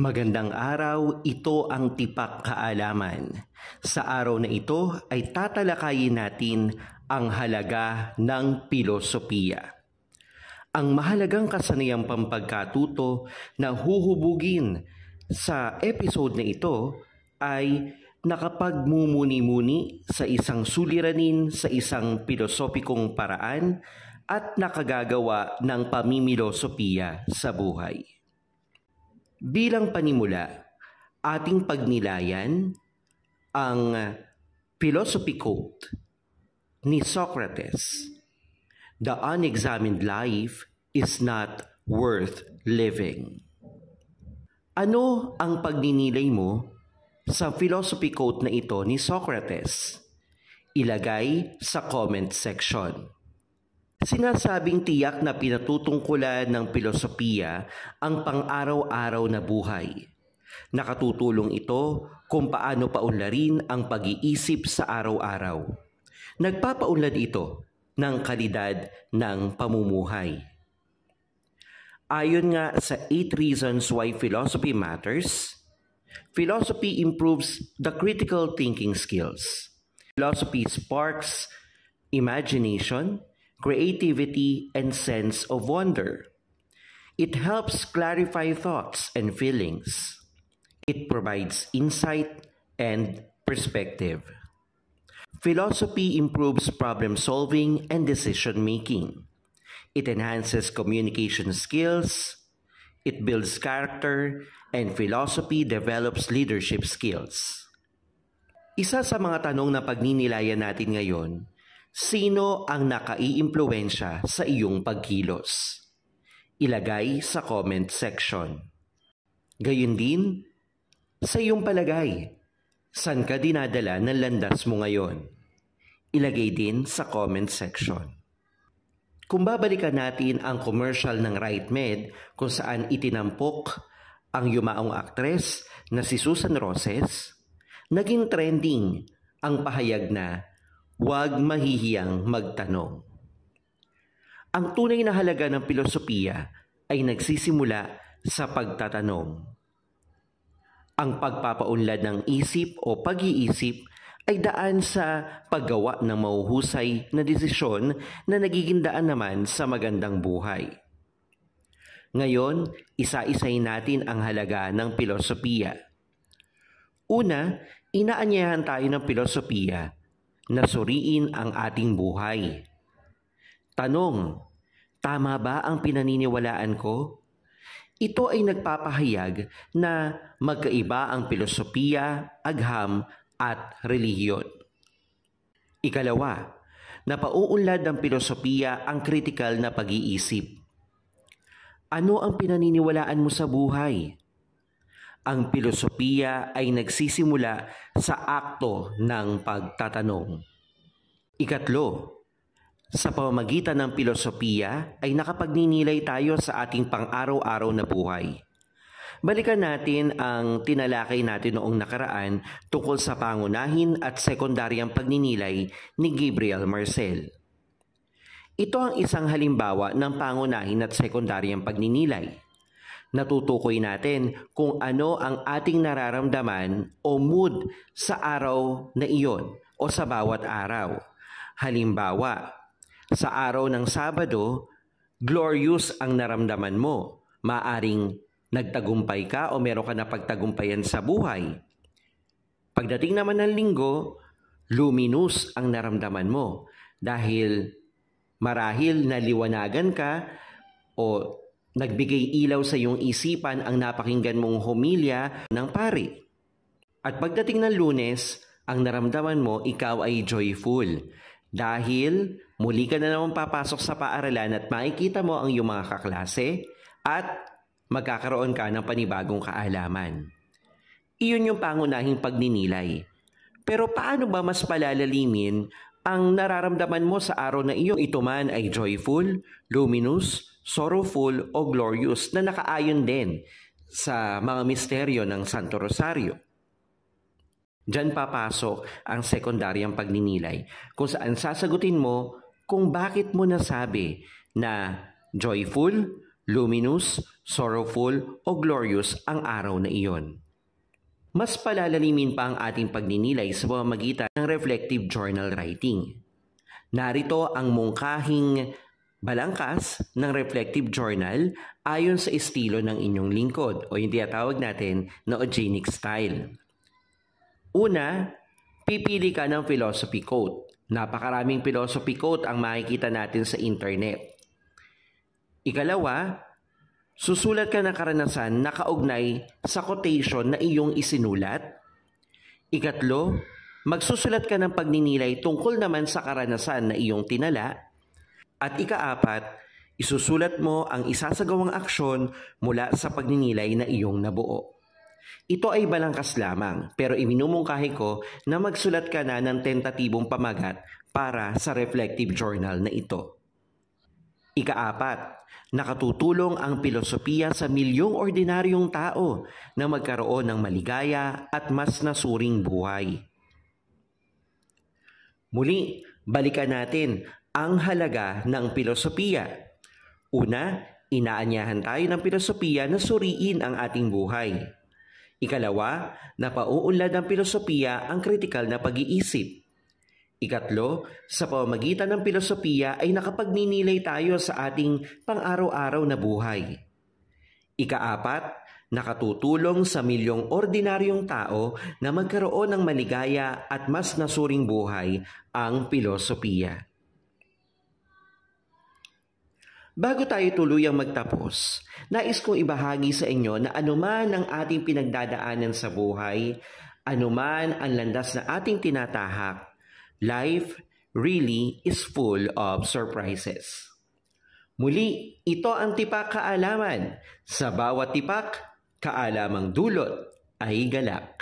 Magandang araw, ito ang Tipak Kaalaman. Sa araw na ito ay tatalakayin natin ang halaga ng pilosopiya. Ang mahalagang kasanayang pampagkatuto na huhubugin sa episode na ito ay nakapagmumuni-muni sa isang suliranin sa isang pilosopikong paraan at nakagagawa ng pamimilosopiya sa buhay. Bilang panimula, ating pagnilayan ang philosophy quote ni Socrates, The unexamined life is not worth living. Ano ang pagninilay mo sa philosophy quote na ito ni Socrates? Ilagay sa comment section. Sinasabing tiyak na pinatutungkulan ng pilosopiya ang pang-araw-araw na buhay. Nakatutulong ito kung paano paunlarin ang pag-iisip sa araw-araw. Nagpapaunlad ito ng kalidad ng pamumuhay. Ayon nga sa 8 Reasons Why Philosophy Matters, philosophy improves the critical thinking skills. Philosophy sparks imagination, creativity, and sense of wonder. It helps clarify thoughts and feelings. It provides insight and perspective. Philosophy improves problem solving and decision making. It enhances communication skills. It builds character and philosophy develops leadership skills. Isa sa mga tanong na pagninilayan natin ngayon Sino ang nakaiimpluwensya sa iyong pagkilos? Ilagay sa comment section. Gayun din, sa iyong palagay, saan ka dinadala ng landas mo ngayon? Ilagay din sa comment section. Kung babalikan natin ang commercial ng RightMed kung saan itinampok ang yumaong aktres na si Susan Roses, naging trending ang pahayag na Huwag mahihiyang magtanong. Ang tunay na halaga ng pilosopiya ay nagsisimula sa pagtatanong. Ang pagpapaunlad ng isip o pag-iisip ay daan sa paggawa ng mauhusay na desisyon na nagiging daan naman sa magandang buhay. Ngayon, isa-isay natin ang halaga ng pilosopiya. Una, inaanyayahan tayo ng pilosopiya na suriin ang ating buhay. Tanong, tama ba ang pinaniniwalaan ko? Ito ay nagpapahayag na magkaiba ang pilosopiya, agham at relihiyon. Ikalawa, napauunlad ng pilosopiya ang kritikal na pag-iisip. Ano ang pinaniniwalaan mo sa buhay? Ang pilosopiya ay nagsisimula sa akto ng pagtatanong. Ikatlo, sa pamamagitan ng pilosopiya ay nakapagninilay tayo sa ating pang-araw-araw na buhay. Balikan natin ang tinalakay natin noong nakaraan tungkol sa pangunahin at sekundaryang pagninilay ni Gabriel Marcel. Ito ang isang halimbawa ng pangunahin at sekundaryang pagninilay natutukoy natin kung ano ang ating nararamdaman o mood sa araw na iyon o sa bawat araw. Halimbawa, sa araw ng Sabado, glorious ang naramdaman mo. Maaring nagtagumpay ka o meron ka na pagtagumpayan sa buhay. Pagdating naman ng linggo, luminous ang naramdaman mo dahil marahil naliwanagan ka o Nagbigay ilaw sa iyong isipan ang napakinggan mong homilya ng pari. At pagdating ng lunes, ang naramdaman mo ikaw ay joyful. Dahil muli ka na naman papasok sa paaralan at makikita mo ang iyong mga kaklase at magkakaroon ka ng panibagong kaalaman. Iyon yung pangunahing pagninilay. Pero paano ba mas palalalimin ang nararamdaman mo sa araw na iyon? Ito man ay joyful, luminous, sorrowful o glorious na nakaayon din sa mga misteryo ng Santo Rosario. Diyan papasok ang sekundaryang pagninilay kung saan sasagutin mo kung bakit mo nasabi na joyful, luminous, sorrowful o glorious ang araw na iyon. Mas palalalimin pa ang ating pagninilay sa pamamagitan ng reflective journal writing. Narito ang mungkahing Balangkas ng reflective journal ayon sa estilo ng inyong lingkod o yung tinatawag natin na Eugenic style. Una, pipili ka ng philosophy quote. Napakaraming philosophy quote ang makikita natin sa internet. Ikalawa, susulat ka ng karanasan na kaugnay sa quotation na iyong isinulat. Ikatlo, magsusulat ka ng pagninilay tungkol naman sa karanasan na iyong tinala. At ikaapat, isusulat mo ang isasagawang aksyon mula sa pagninilay na iyong nabuo. Ito ay balangkas lamang pero iminumungkahi ko na magsulat ka na ng tentatibong pamagat para sa reflective journal na ito. Ikaapat, nakatutulong ang pilosopiya sa milyong ordinaryong tao na magkaroon ng maligaya at mas nasuring buhay. Muli, balikan natin ang halaga ng pilosopiya. Una, inaanyahan tayo ng pilosopiya na suriin ang ating buhay. Ikalawa, napauunlad ng pilosopiya ang kritikal na pag-iisip. Ikatlo, sa pamamagitan ng pilosopiya ay nakapagninilay tayo sa ating pang-araw-araw na buhay. Ikaapat, nakatutulong sa milyong ordinaryong tao na magkaroon ng maligaya at mas nasuring buhay ang pilosopiya. Bago tayo tuluyang magtapos, nais kong ibahagi sa inyo na anuman ang ating pinagdadaanan sa buhay, anuman ang landas na ating tinatahak, life really is full of surprises. Muli, ito ang tipak kaalaman. Sa bawat tipak, kaalamang dulot ay galak.